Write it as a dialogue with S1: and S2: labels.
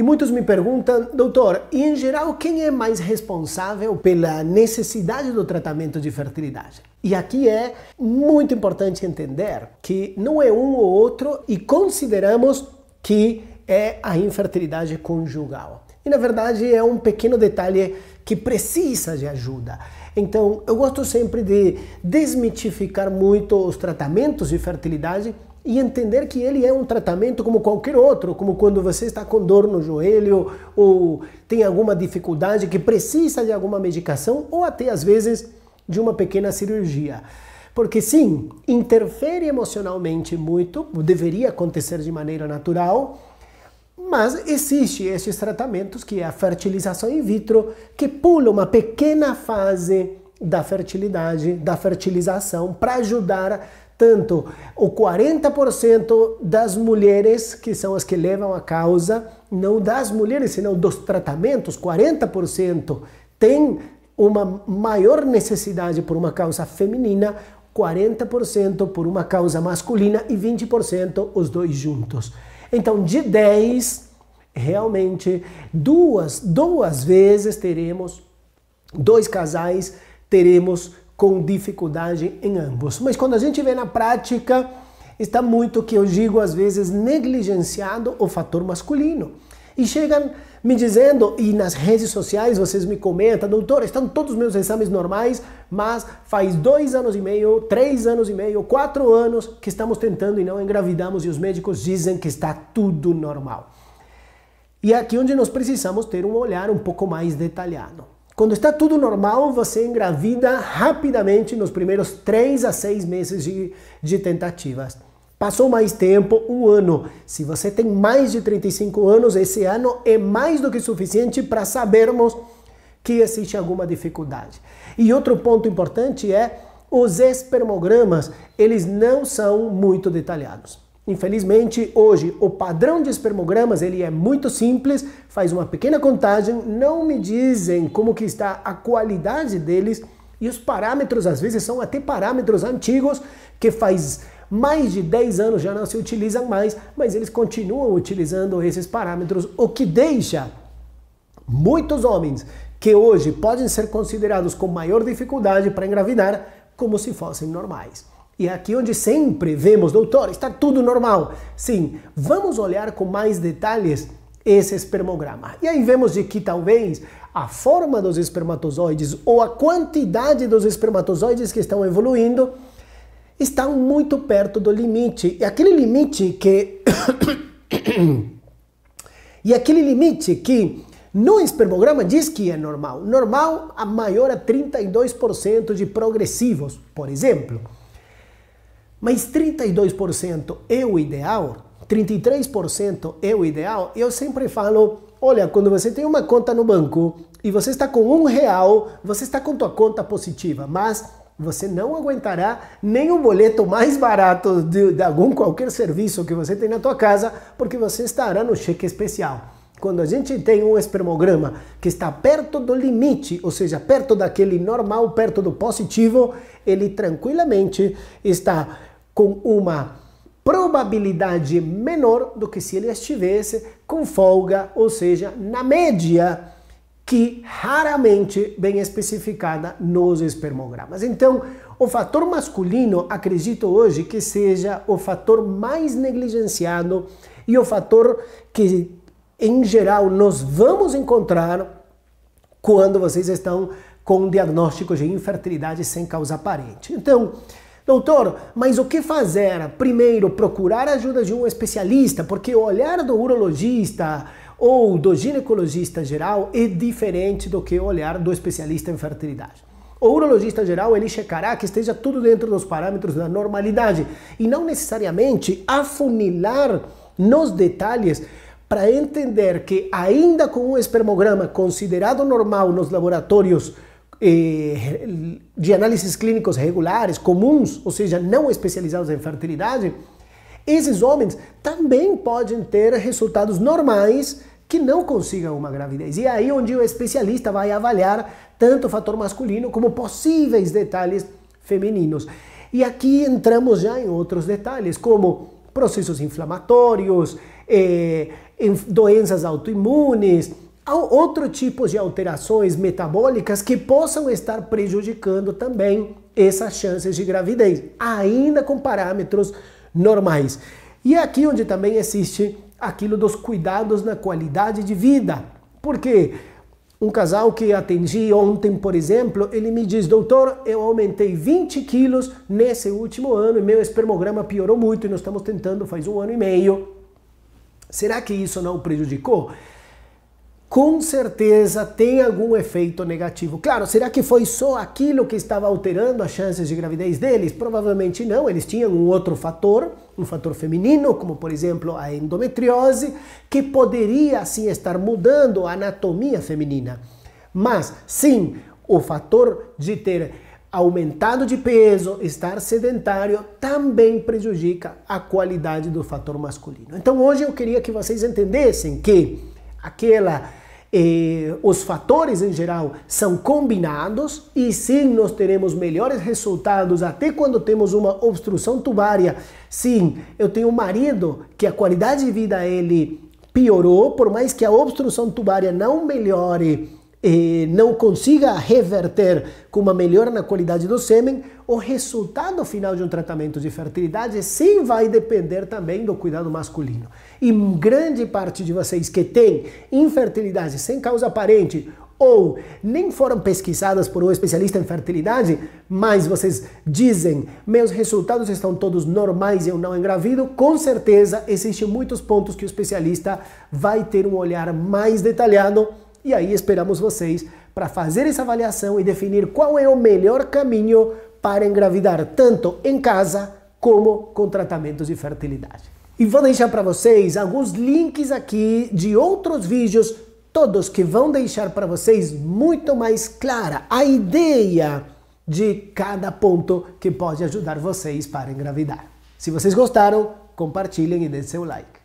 S1: E muitos me perguntam, doutor, e em geral quem é mais responsável pela necessidade do tratamento de fertilidade? E aqui é muito importante entender que não é um ou outro e consideramos que é a infertilidade conjugal. E na verdade é um pequeno detalhe que precisa de ajuda. Então eu gosto sempre de desmitificar muito os tratamentos de fertilidade e entender que ele é um tratamento como qualquer outro, como quando você está com dor no joelho ou tem alguma dificuldade que precisa de alguma medicação ou até às vezes de uma pequena cirurgia. Porque sim, interfere emocionalmente muito, deveria acontecer de maneira natural, mas existe esses tratamentos que é a fertilização in vitro, que pula uma pequena fase da fertilidade, da fertilização, para ajudar tanto o 40% das mulheres, que são as que levam a causa, não das mulheres, senão dos tratamentos, 40% tem uma maior necessidade por uma causa feminina, 40% por uma causa masculina e 20% os dois juntos. Então, de 10, realmente, duas, duas vezes teremos, dois casais teremos com dificuldade em ambos. Mas quando a gente vê na prática, está muito que eu digo às vezes negligenciado o fator masculino. E chegam me dizendo, e nas redes sociais vocês me comentam, doutor, estão todos os meus exames normais, mas faz dois anos e meio, três anos e meio, quatro anos que estamos tentando e não engravidamos, e os médicos dizem que está tudo normal. E é aqui onde nós precisamos ter um olhar um pouco mais detalhado. Quando está tudo normal, você engravida rapidamente nos primeiros 3 a 6 meses de, de tentativas. Passou mais tempo, um ano. Se você tem mais de 35 anos, esse ano é mais do que suficiente para sabermos que existe alguma dificuldade. E outro ponto importante é os espermogramas, eles não são muito detalhados. Infelizmente, hoje o padrão de espermogramas ele é muito simples, faz uma pequena contagem, não me dizem como que está a qualidade deles e os parâmetros às vezes são até parâmetros antigos que faz mais de 10 anos já não se utilizam mais, mas eles continuam utilizando esses parâmetros, o que deixa muitos homens que hoje podem ser considerados com maior dificuldade para engravidar como se fossem normais. E aqui onde sempre vemos, doutor, está tudo normal. Sim, vamos olhar com mais detalhes esse espermograma. E aí vemos de que talvez a forma dos espermatozoides ou a quantidade dos espermatozoides que estão evoluindo estão muito perto do limite. E aquele limite que E aquele limite que no espermograma diz que é normal. Normal a maior é a 32% de progressivos, por exemplo. Mas 32% é o ideal? 33% é o ideal? Eu sempre falo, olha, quando você tem uma conta no banco e você está com um real, você está com tua conta positiva, mas você não aguentará nem o boleto mais barato de, de algum qualquer serviço que você tem na tua casa, porque você estará no cheque especial. Quando a gente tem um espermograma que está perto do limite, ou seja, perto daquele normal, perto do positivo, ele tranquilamente está com uma probabilidade menor do que se ele estivesse com folga, ou seja, na média que raramente bem especificada nos espermogramas. Então, o fator masculino, acredito hoje que seja o fator mais negligenciado e o fator que, em geral, nós vamos encontrar quando vocês estão com um diagnóstico de infertilidade sem causa aparente. Então, Doutor, mas o que fazer? Primeiro, procurar a ajuda de um especialista, porque o olhar do urologista ou do ginecologista geral é diferente do que o olhar do especialista em fertilidade. O urologista geral ele checará que esteja tudo dentro dos parâmetros da normalidade e não necessariamente afunilar nos detalhes para entender que ainda com um espermograma considerado normal nos laboratórios eh, de análises clínicos regulares, comuns, ou seja, não especializados em fertilidade, esses homens também podem ter resultados normais que não consigam uma gravidez. E é aí onde o especialista vai avaliar tanto o fator masculino como possíveis detalhes femininos. E aqui entramos já em outros detalhes, como processos inflamatórios, eh, doenças autoimunes, outro tipo de alterações metabólicas que possam estar prejudicando também essas chances de gravidez, ainda com parâmetros normais. E é aqui onde também existe aquilo dos cuidados na qualidade de vida. Porque um casal que atendi ontem, por exemplo, ele me diz, doutor, eu aumentei 20 quilos nesse último ano e meu espermograma piorou muito e nós estamos tentando faz um ano e meio. Será que isso não prejudicou? com certeza tem algum efeito negativo. Claro, será que foi só aquilo que estava alterando as chances de gravidez deles? Provavelmente não, eles tinham um outro fator, um fator feminino, como por exemplo a endometriose, que poderia sim estar mudando a anatomia feminina. Mas sim, o fator de ter aumentado de peso, estar sedentário, também prejudica a qualidade do fator masculino. Então hoje eu queria que vocês entendessem que aquela eh, os fatores em geral são combinados e sim nós teremos melhores resultados até quando temos uma obstrução tubária. Sim, eu tenho um marido que a qualidade de vida ele piorou, por mais que a obstrução tubária não melhore eh, não consiga reverter com uma melhora na qualidade do sêmen, o resultado final de um tratamento de fertilidade sim vai depender também do cuidado masculino. E grande parte de vocês que tem infertilidade sem causa aparente ou nem foram pesquisadas por um especialista em fertilidade, mas vocês dizem, meus resultados estão todos normais e eu não engravido, com certeza existem muitos pontos que o especialista vai ter um olhar mais detalhado e aí esperamos vocês para fazer essa avaliação e definir qual é o melhor caminho para engravidar tanto em casa como com tratamentos de fertilidade. E vou deixar para vocês alguns links aqui de outros vídeos, todos que vão deixar para vocês muito mais clara a ideia de cada ponto que pode ajudar vocês para engravidar. Se vocês gostaram, compartilhem e dêem seu like.